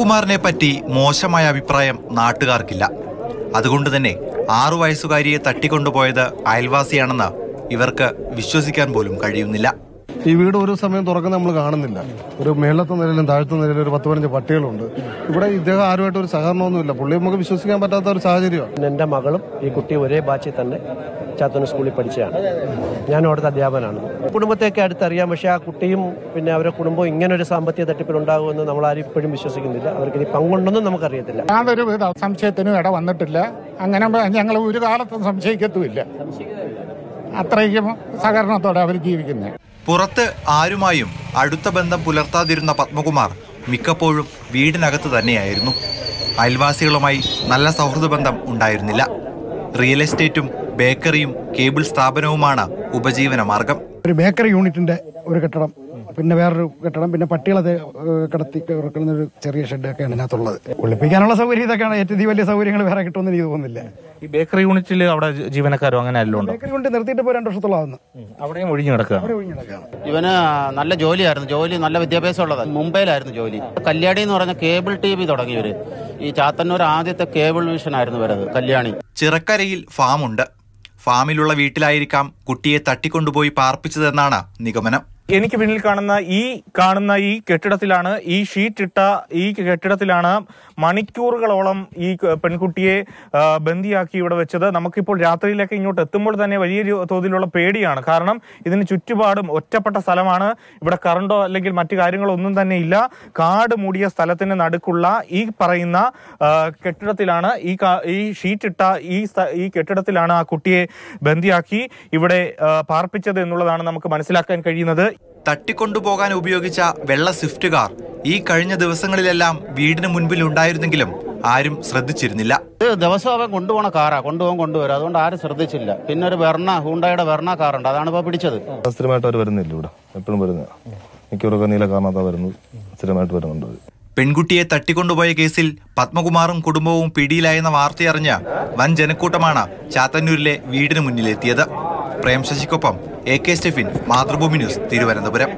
ശിവകുമാറിനെ പറ്റി മോശമായ അഭിപ്രായം നാട്ടുകാർക്കില്ല അതുകൊണ്ട് തന്നെ ആറു വയസ്സുകാരിയെ തട്ടിക്കൊണ്ടുപോയത് അയൽവാസിയാണെന്ന് ഇവർക്ക് വിശ്വസിക്കാൻ പോലും കഴിയുന്നില്ല ഈ വീട് ഒരു സമയം തുറക്കുന്ന നമ്മൾ കാണുന്നില്ല ഒരു മേളത്തെ നിലയിലും താഴത്തെ നിലയിലും ഒരു പത്ത് പതിനഞ്ച് പട്ടികളുണ്ട് ഇവിടെ ഇദ്ദേഹം ആരുമായിട്ട് ഒരു സഹകരണമൊന്നുമില്ല പുള്ളി നമുക്ക് വിശ്വസിക്കാൻ പറ്റാത്ത ഒരു സാഹചര്യമാണ് എന്റെ മകളും ഈ കുട്ടി ഒരേ ബാച്ചിൽ തന്നെ ചാത്തന സ്കൂളിൽ പഠിച്ചതാണ് ഞാൻ അവിടുത്തെ അധ്യാപനാണ് കുടുംബത്തെയൊക്കെ അടുത്തറിയാം പക്ഷേ ആ കുട്ടിയും പിന്നെ അവരുടെ കുടുംബവും ഇങ്ങനെ ഒരു സാമ്പത്തിക തട്ടിപ്പിലുണ്ടാകുമെന്ന് നമ്മൾ ആരും ഇപ്പോഴും വിശ്വസിക്കുന്നില്ല അവർക്ക് ഇനി പങ്കുണ്ടെന്നും നമുക്കറിയത്തില്ല യാതൊരു സംശയത്തിനും ഇട വന്നിട്ടില്ല അങ്ങനെ ഞങ്ങൾ ഒരു കാലത്തും സംശയിക്കത്തുമില്ല അത്രയ്ക്കും സഹകരണത്തോടെ അവർ ജീവിക്കുന്നത് പുറത്ത് ആരുമായും അടുത്ത ബന്ധം പുലർത്താതിരുന്ന പത്മകുമാർ മിക്കപ്പോഴും വീടിനകത്ത് തന്നെയായിരുന്നു അയൽവാസികളുമായി നല്ല സൗഹൃദ ബന്ധം ഉണ്ടായിരുന്നില്ല റിയൽ എസ്റ്റേറ്റും ബേക്കറിയും കേബിൾ സ്ഥാപനവുമാണ് ഉപജീവന മാർഗം ഒരു ബേക്കറി യൂണിറ്റിന്റെ ഒരു കെട്ടിടം പിന്നെ വേറൊരു കെട്ടിടം പിന്നെ പട്ടികളെ കടത്തി ഉറക്കുന്ന ഒരു ചെറിയ ഷെഡൊക്കെയാണ് ഇതിനകത്തുള്ളത് കുളിപ്പിക്കാനുള്ള സൗകര്യം ഇതൊക്കെയാണ് ഏറ്റവും വലിയ സൗകര്യങ്ങൾ വേറെ കിട്ടുമെന്ന് എനിക്ക് തോന്നുന്നില്ല ഈ ബേക്കറി യൂണിറ്റിൽ അവിടെ ജീവനക്കാരോ അങ്ങനെ അല്ലോ ബേക്കറി യൂണിറ്റ് നിർത്തിയിട്ട് ഇപ്പോൾ രണ്ട് വർഷത്തോളം അവിടെയും ഒഴിഞ്ഞു കിടക്കുക ഇവന് നല്ല ജോലിയായിരുന്നു ജോലി നല്ല വിദ്യാഭ്യാസം ഉള്ളത് മുംബൈയിലായിരുന്നു ജോലി കല്യാണി എന്ന് പറഞ്ഞ കേബിൾ ടി വി തുടങ്ങിയവര് ഈ ചാത്തന്നൂർ ആദ്യത്തെ കേബിൾ വിഷൻ ആയിരുന്നു വരുന്നത് കല്യാണി ചിറക്കരയിൽ ഫാമുണ്ട് ഫാമിലുള്ള വീട്ടിലായിരിക്കാം കുട്ടിയെ തട്ടിക്കൊണ്ടുപോയി പാർപ്പിച്ചതെന്നാണ് നിഗമനം എനിക്ക് പിന്നിൽ കാണുന്ന ഈ കാണുന്ന ഈ കെട്ടിടത്തിലാണ് ഈ ഷീറ്റ് ഇട്ട ഈ കെട്ടിടത്തിലാണ് മണിക്കൂറുകളോളം ഈ പെൺകുട്ടിയെ ബന്ദിയാക്കി ഇവിടെ വെച്ചത് നമുക്കിപ്പോൾ രാത്രിയിലൊക്കെ ഇങ്ങോട്ട് എത്തുമ്പോൾ തന്നെ വലിയ തോതിലുള്ള പേടിയാണ് കാരണം ഇതിന് ചുറ്റുപാടും ഒറ്റപ്പെട്ട സ്ഥലമാണ് ഇവിടെ കറണ്ടോ അല്ലെങ്കിൽ മറ്റു കാര്യങ്ങളോ ഒന്നും തന്നെ ഇല്ല കാട് മൂടിയ സ്ഥലത്തിന് നടുക്കുള്ള ഈ പറയുന്ന കെട്ടിടത്തിലാണ് ഈ ഈ ഷീറ്റിട്ട ഈ ഈ കെട്ടിടത്തിലാണ് ആ കുട്ടിയെ ബന്ദിയാക്കി ഇവിടെ പാർപ്പിച്ചത് എന്നുള്ളതാണ് നമുക്ക് മനസ്സിലാക്കാൻ കഴിയുന്നത് തട്ടിക്കൊണ്ടുപോകാൻ ഉപയോഗിച്ച വെള്ള സ്വിഫ്റ്റ് കാർ ഈ കഴിഞ്ഞ ദിവസങ്ങളിലെല്ലാം വീടിന് മുൻപിൽ ഉണ്ടായിരുന്നെങ്കിലും ആരും ശ്രദ്ധിച്ചിരുന്നില്ല ദിവസം അവൻ കൊണ്ടുപോകണ കാറാ കൊണ്ടുപോകാൻ കൊണ്ടുവരും അതുകൊണ്ട് ആരും ശ്രദ്ധിച്ചില്ല പിന്നെ ഒരു വെർണ ഹൂണ്ടായുടെ വെർണ കാറുണ്ട് അതാണ് ഇപ്പൊ പിടിച്ചത് സ്ഥിരമായിട്ട് അവർ വരുന്നില്ല ഇവിടെ എപ്പോഴും വരുന്ന മിക്കവാറും നീല കാരണത്താ വരുന്നത് സ്ഥിരമായിട്ട് വരുന്നുണ്ട് പെൺകുട്ടിയെ തട്ടിക്കൊണ്ടുപോയ കേസിൽ പത്മകുമാറും കുടുംബവും പിടിയിലായെന്ന വാർത്തയറിഞ്ഞ വൻ ജനക്കൂട്ടമാണ് ചാത്തന്നൂരിലെ വീടിന് മുന്നിലെത്തിയത് പ്രേം ശശിക്കൊപ്പം A K Stephin Mathrubhumi news Thiruvananthapuram